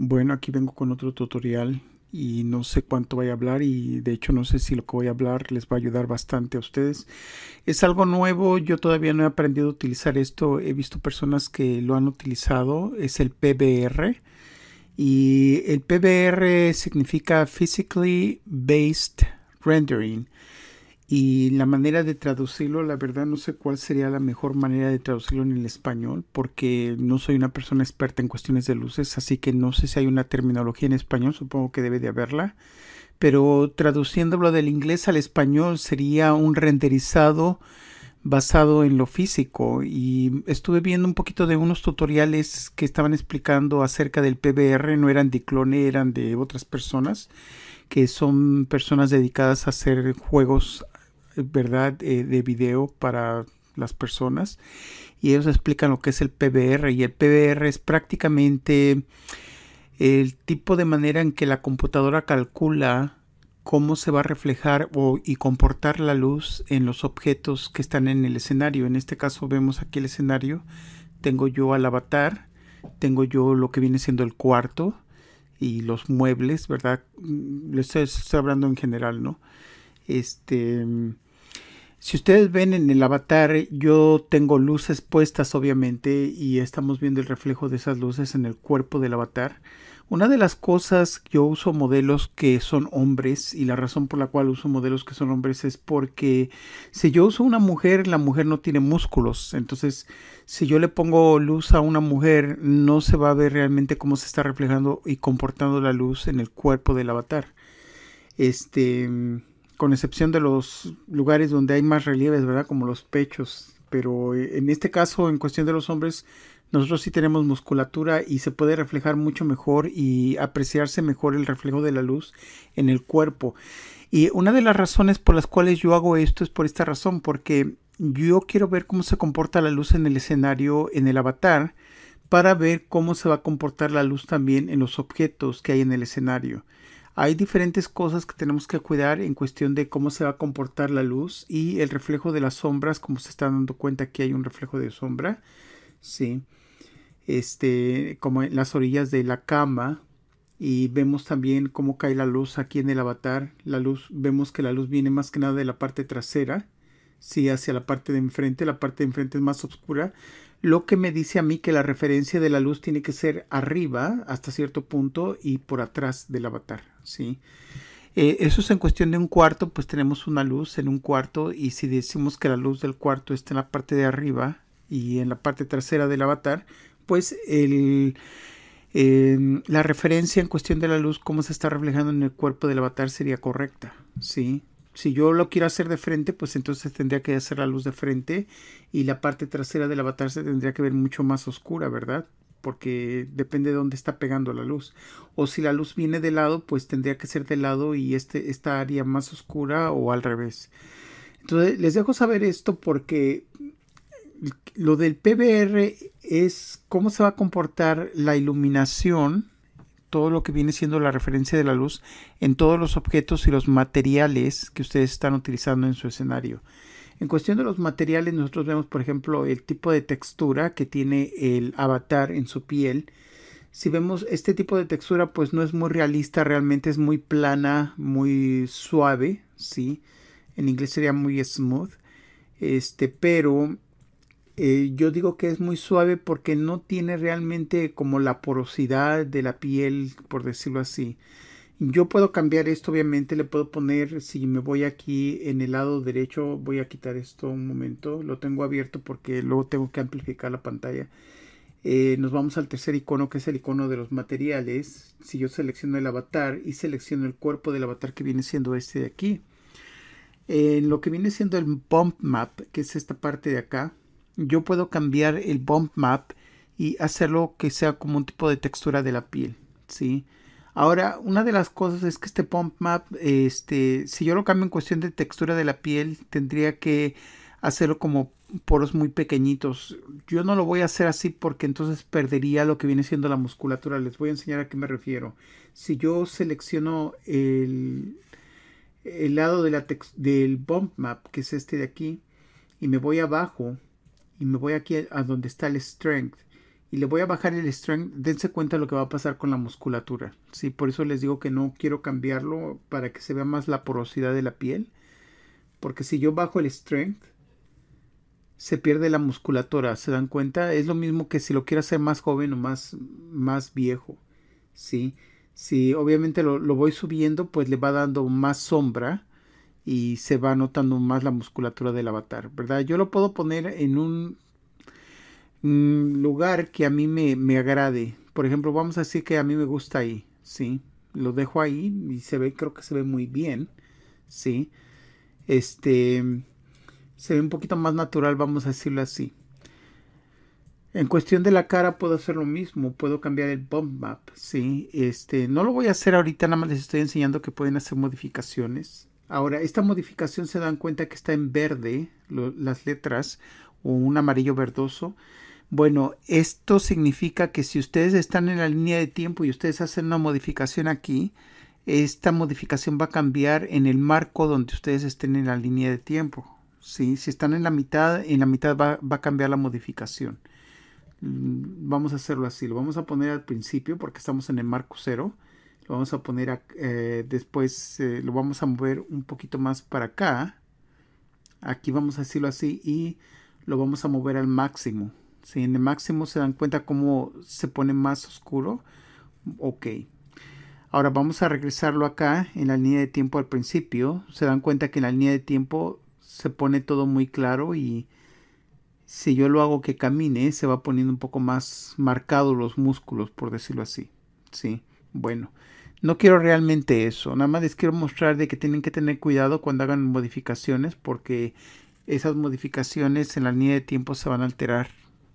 Bueno, aquí vengo con otro tutorial y no sé cuánto voy a hablar y de hecho no sé si lo que voy a hablar les va a ayudar bastante a ustedes. Es algo nuevo, yo todavía no he aprendido a utilizar esto, he visto personas que lo han utilizado, es el PBR y el PBR significa Physically Based Rendering y la manera de traducirlo, la verdad no sé cuál sería la mejor manera de traducirlo en el español, porque no soy una persona experta en cuestiones de luces, así que no sé si hay una terminología en español, supongo que debe de haberla, pero traduciéndolo del inglés al español sería un renderizado basado en lo físico y estuve viendo un poquito de unos tutoriales que estaban explicando acerca del PBR, no eran de clone, eran de otras personas que son personas dedicadas a hacer juegos eh, ¿verdad?, eh, de video para las personas. Y ellos explican lo que es el PBR. Y el PBR es prácticamente el tipo de manera en que la computadora calcula cómo se va a reflejar y comportar la luz en los objetos que están en el escenario. En este caso vemos aquí el escenario. Tengo yo al avatar, tengo yo lo que viene siendo el cuarto y los muebles, ¿verdad? Mm, Les estoy hablando en general, ¿no? Este, si ustedes ven en el avatar, yo tengo luces puestas obviamente y estamos viendo el reflejo de esas luces en el cuerpo del avatar. Una de las cosas yo uso modelos que son hombres y la razón por la cual uso modelos que son hombres es porque si yo uso una mujer, la mujer no tiene músculos. Entonces, si yo le pongo luz a una mujer, no se va a ver realmente cómo se está reflejando y comportando la luz en el cuerpo del avatar. Este con excepción de los lugares donde hay más relieves, ¿verdad? Como los pechos. Pero eh, en este caso, en cuestión de los hombres, nosotros sí tenemos musculatura y se puede reflejar mucho mejor y apreciarse mejor el reflejo de la luz en el cuerpo. Y una de las razones por las cuales yo hago esto es por esta razón, porque yo quiero ver cómo se comporta la luz en el escenario, en el avatar, para ver cómo se va a comportar la luz también en los objetos que hay en el escenario. Hay diferentes cosas que tenemos que cuidar en cuestión de cómo se va a comportar la luz y el reflejo de las sombras, como se está dando cuenta aquí hay un reflejo de sombra, sí, este, como en las orillas de la cama y vemos también cómo cae la luz aquí en el avatar, la luz, vemos que la luz viene más que nada de la parte trasera Sí, hacia la parte de enfrente, la parte de enfrente es más oscura, lo que me dice a mí que la referencia de la luz tiene que ser arriba hasta cierto punto y por atrás del avatar, ¿sí? Eh, eso es en cuestión de un cuarto, pues tenemos una luz en un cuarto y si decimos que la luz del cuarto está en la parte de arriba y en la parte trasera del avatar, pues el, la referencia en cuestión de la luz, cómo se está reflejando en el cuerpo del avatar sería correcta, ¿sí? Si yo lo quiero hacer de frente, pues entonces tendría que hacer la luz de frente y la parte trasera del avatar se tendría que ver mucho más oscura, ¿verdad? Porque depende de dónde está pegando la luz. O si la luz viene de lado, pues tendría que ser de lado y este, esta área más oscura o al revés. Entonces, les dejo saber esto porque lo del PBR es cómo se va a comportar la iluminación todo lo que viene siendo la referencia de la luz en todos los objetos y los materiales que ustedes están utilizando en su escenario. En cuestión de los materiales, nosotros vemos, por ejemplo, el tipo de textura que tiene el avatar en su piel. Si vemos este tipo de textura, pues no es muy realista, realmente es muy plana, muy suave, ¿sí? En inglés sería muy smooth. Este, pero eh, yo digo que es muy suave porque no tiene realmente como la porosidad de la piel, por decirlo así. Yo puedo cambiar esto, obviamente, le puedo poner, si me voy aquí en el lado derecho, voy a quitar esto un momento, lo tengo abierto porque luego tengo que amplificar la pantalla. Eh, nos vamos al tercer icono que es el icono de los materiales. Si yo selecciono el avatar y selecciono el cuerpo del avatar que viene siendo este de aquí. En lo que viene siendo el bump map, que es esta parte de acá, yo puedo cambiar el bump map y hacerlo que sea como un tipo de textura de la piel, ¿sí? Ahora, una de las cosas es que este bump map, este, si yo lo cambio en cuestión de textura de la piel, tendría que hacerlo como poros muy pequeñitos. Yo no lo voy a hacer así porque entonces perdería lo que viene siendo la musculatura. Les voy a enseñar a qué me refiero. Si yo selecciono el, lado del bump map, que es este de aquí, y me voy abajo, y me voy aquí a donde está el strength y le voy a bajar el strength, dense cuenta lo que va a pasar con la musculatura. Sí, por eso les digo que no quiero cambiarlo para que se vea más la porosidad de la piel. Porque si yo bajo el strength, se pierde la musculatura. ¿Se dan cuenta? Es lo mismo que si lo quiero hacer más joven o más, más viejo. Sí, si obviamente lo, lo voy subiendo, pues le va dando más sombra y se va notando más la musculatura del avatar, ¿verdad? Yo lo puedo poner en un mm, lugar que a mí me, agrade. Por ejemplo, vamos a decir que a mí me gusta ahí, ¿sí? Lo dejo ahí y se ve, creo que se ve muy bien, ¿sí? Este, se ve un poquito más natural, vamos a decirlo así. En cuestión de la cara puedo hacer lo mismo, puedo cambiar el bump map, ¿sí? Este, no lo voy a hacer ahorita, nada más les estoy enseñando que pueden hacer modificaciones, Ahora, esta modificación se dan cuenta que está en verde las letras o un amarillo verdoso. Bueno, esto significa que si ustedes están en la línea de tiempo y ustedes hacen una modificación aquí, esta modificación va a cambiar en el marco donde ustedes estén en la línea de tiempo. Si están en la mitad, en la mitad va, va a cambiar la modificación. Mm, vamos a hacerlo así, lo vamos a poner al principio porque estamos en el marco cero lo vamos a poner eh, después eh, lo vamos a mover un poquito más para acá aquí vamos a decirlo así y lo vamos a mover al máximo si en el máximo se dan cuenta cómo se pone más oscuro ok ahora vamos a regresarlo acá en la línea de tiempo al principio se dan cuenta que en la línea de tiempo se pone todo muy claro y si yo lo hago que camine se va poniendo un poco más marcado los músculos por decirlo así sí bueno, no quiero realmente eso, nada más les quiero mostrar de que tienen que tener cuidado cuando hagan modificaciones porque esas modificaciones en la línea de tiempo se van a alterar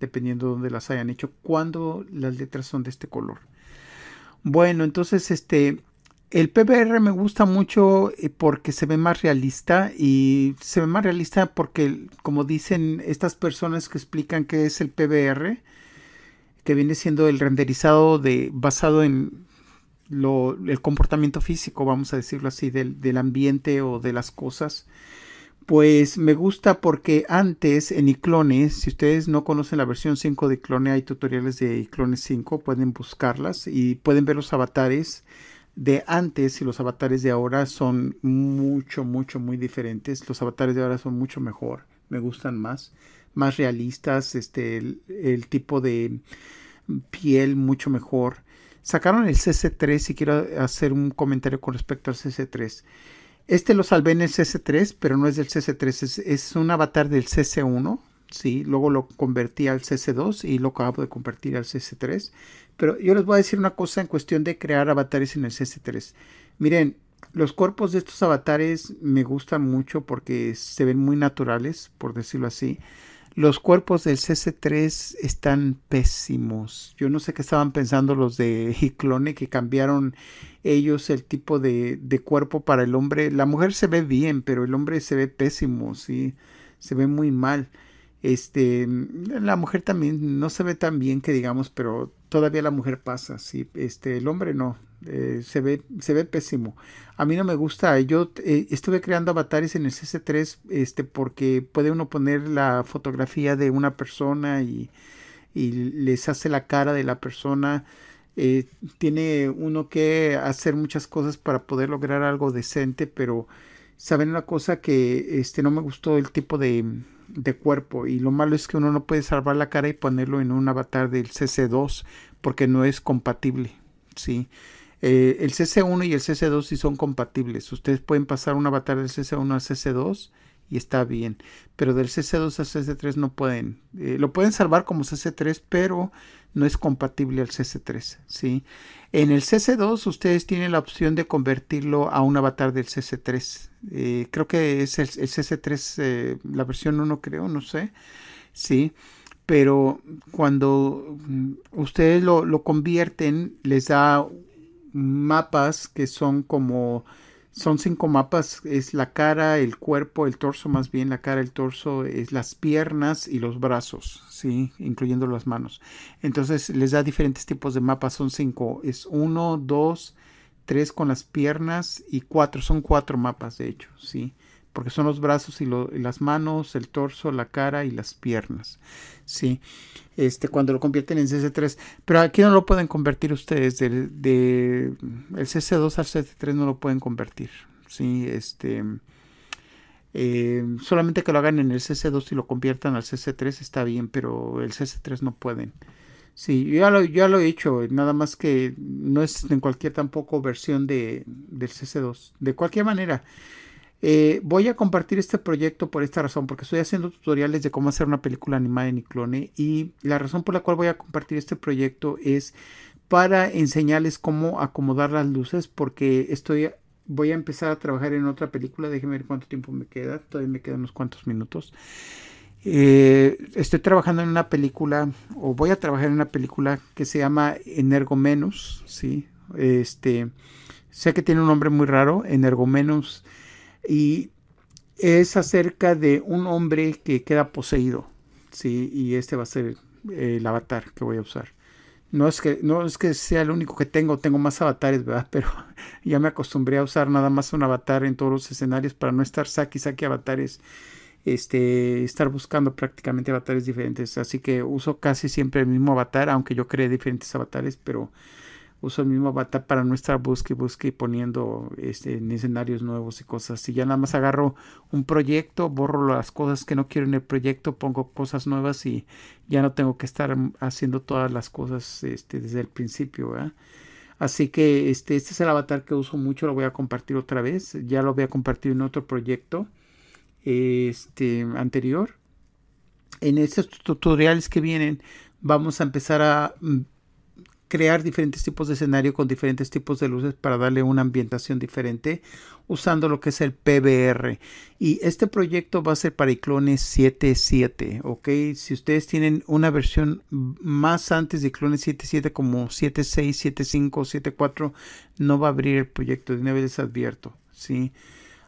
dependiendo de dónde las hayan hecho, cuando las letras son de este color. Bueno, entonces este el PBR me gusta mucho eh, porque se ve más realista y se ve más realista porque como dicen estas personas que explican que es el PBR, que viene siendo el renderizado de basado en el comportamiento físico, vamos a decirlo así, del, ambiente o de las cosas. Pues me gusta porque antes en iClone, si ustedes no conocen la versión 5 de iClone, hay tutoriales de iClone 5, pueden buscarlas y pueden ver los avatares de antes y los avatares de ahora son mucho, mucho, muy diferentes. Los avatares de ahora son mucho mejor, me gustan más, más realistas, este, el, el tipo de piel mucho mejor. Sacaron el CC3 y quiero hacer un comentario con respecto al CC3. Este lo salvé en el CC3, pero no es del CC3, es, un avatar del CC1. Sí, luego lo convertí al CC2 y lo acabo de convertir al CC3. Pero yo les voy a decir una cosa en cuestión de crear avatares en el CC3. Miren, los cuerpos de estos avatares me gustan mucho porque se ven muy naturales, por decirlo así. Los cuerpos del CC3 están pésimos. Yo no sé qué estaban pensando los de Hiclone que cambiaron ellos el tipo de, de, cuerpo para el hombre. La mujer se ve bien, pero el hombre se ve pésimo, sí, se ve muy mal. Este, la mujer también no se ve tan bien que digamos, pero todavía la mujer pasa, sí. Este, el hombre no, eh, se, ve, se ve pésimo. A mí no me gusta. Yo eh, estuve creando avatares en el CC3 este, porque puede uno poner la fotografía de una persona y, les hace la cara de la persona. Eh, tiene uno que hacer muchas cosas para poder lograr algo decente, pero saben una cosa que este, no me gustó el tipo de, de cuerpo y lo malo es que uno no puede salvar la cara y ponerlo en un avatar del CC2 porque no es compatible. Sí el CC1 y el CC2 sí son compatibles. Ustedes pueden pasar un avatar del CC1 al CC2 y está bien. Pero del CC2 al CC3 no pueden. lo pueden salvar como CC3, pero no es compatible al CC3. ¿sí? En el CC2 ustedes tienen la opción de convertirlo a un avatar del CC3. creo que es el, CC3, la versión 1 creo, no sé. Sí. Pero cuando ustedes lo, lo convierten, les da mapas que son como son cinco mapas, es la cara, el cuerpo, el torso, más bien la cara, el torso, es las piernas y los brazos, ¿sí? incluyendo las manos. Entonces les da diferentes tipos de mapas, son cinco, es uno, dos, tres con las piernas y cuatro, son cuatro mapas de hecho, sí porque son los brazos y, las manos, el torso, la cara y las piernas. Sí, este, cuando lo convierten en CC3, pero aquí no lo pueden convertir ustedes, de, el CC2 al CC3 no lo pueden convertir. Sí, este, eh, solamente que lo hagan en el CC2 y lo conviertan al CC3 está bien, pero el CC3 no pueden. Sí, yo ya lo, he hecho, nada más que no es en cualquier tampoco versión de, del CC2. De cualquier manera, eh, voy a compartir este proyecto por esta razón, porque estoy haciendo tutoriales de cómo hacer una película animada en Iclone y la razón por la cual voy a compartir este proyecto es para enseñarles cómo acomodar las luces, porque estoy voy a empezar a trabajar en otra película. Déjenme ver cuánto tiempo me queda. Todavía me quedan unos cuantos minutos. Eh, estoy trabajando en una película, o voy a trabajar en una película que se llama Energomenos. ¿sí? Este, sé que tiene un nombre muy raro, Energomenos y es acerca de un hombre que queda poseído, ¿sí? Y este va a ser eh, el avatar que voy a usar. No es que, no es que sea el único que tengo, tengo más avatares, ¿verdad? Pero ya me acostumbré a usar nada más un avatar en todos los escenarios para no estar saque y saque avatares, este, estar buscando prácticamente avatares diferentes. Así que uso casi siempre el mismo avatar, aunque yo creé diferentes avatares, pero uso el mismo avatar para no estar busque, busque y poniendo este, en escenarios nuevos y cosas y Ya nada más agarro un proyecto, borro las cosas que no quiero en el proyecto, pongo cosas nuevas y ya no tengo que estar haciendo todas las cosas este, desde el principio. Así que este, este es el avatar que uso mucho, lo voy a compartir otra vez. Ya lo voy a compartir en otro proyecto este, anterior. En estos tutoriales que vienen vamos a empezar a mm, crear diferentes tipos de escenario con diferentes tipos de luces para darle una ambientación diferente usando lo que es el PBR. Y este proyecto va a ser para Iclone 7.7, ¿ok? Si ustedes tienen una versión más antes de Iclone 7.7 como 7.6, 7.5, 7.4, no va a abrir el proyecto, de nuevo les advierto, ¿sí? sí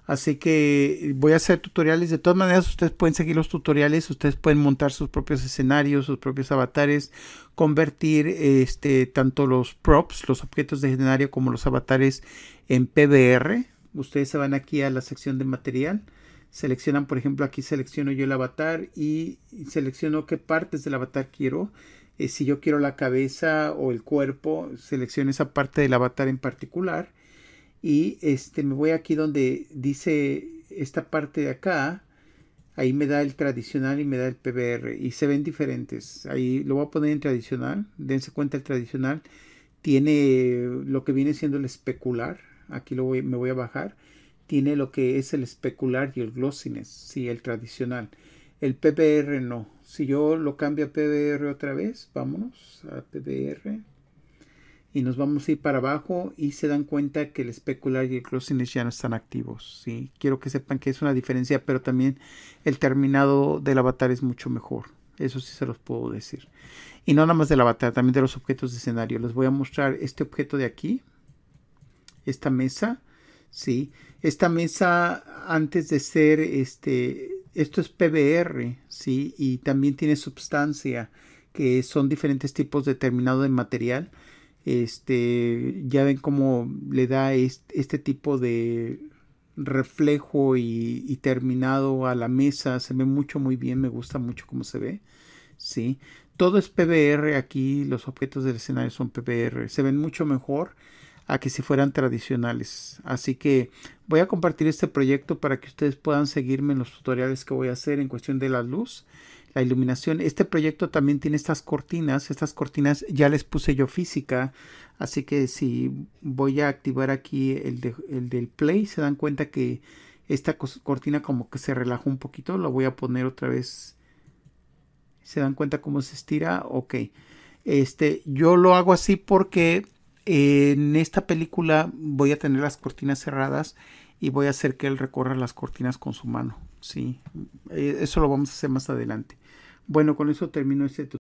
Así que voy a hacer tutoriales. De todas maneras, ustedes pueden seguir los tutoriales, ustedes pueden montar sus propios escenarios, sus propios avatares, convertir este, tanto los props, los objetos de escenario, como los avatares en PBR. Ustedes se van aquí a la sección de material, seleccionan, por ejemplo, aquí selecciono yo el avatar y selecciono qué partes del avatar quiero. Eh, si yo quiero la cabeza o el cuerpo, selecciono esa parte del avatar en particular y este, me voy aquí donde dice esta parte de acá. Ahí me da el tradicional y me da el PBR. Y se ven diferentes. Ahí lo voy a poner en tradicional. Dense cuenta el tradicional. Tiene lo que viene siendo el especular. Aquí lo voy, me voy a bajar. Tiene lo que es el especular y el glossiness. Sí, el tradicional. El PBR no. Si yo lo cambio a PBR otra vez, vámonos a PBR y nos vamos a ir para abajo y se dan cuenta que el especular y el closing ya no están activos. ¿sí? Quiero que sepan que es una diferencia, pero también el terminado del avatar es mucho mejor. Eso sí se los puedo decir. Y no nada más del avatar, también de los objetos de escenario. Les voy a mostrar este objeto de aquí, esta mesa. ¿sí? Esta mesa antes de ser, este, esto es PBR, ¿sí? Y también tiene sustancia, que son diferentes tipos de terminado de material. Este, ya ven cómo le da este, tipo de reflejo y, terminado a la mesa. Se ve mucho, muy bien. Me gusta mucho cómo se ve. si, Todo es PBR. Aquí los objetos del escenario son PBR. Se ven mucho mejor a que si fueran tradicionales. Así que voy a compartir este proyecto para que ustedes puedan seguirme en los tutoriales que voy a hacer en cuestión de la luz la iluminación. Este proyecto también tiene estas cortinas. Estas cortinas ya les puse yo física. Así que si voy a activar aquí el, del play, se dan cuenta que esta cortina como que se relaja un poquito. Lo voy a poner otra vez. ¿Se dan cuenta cómo se estira? Ok. Este, yo lo hago así porque en esta película voy a tener las cortinas cerradas y voy a hacer que él recorra las cortinas con su mano. Sí, eh, eso lo vamos a hacer más adelante. Bueno, con eso termino este tutorial.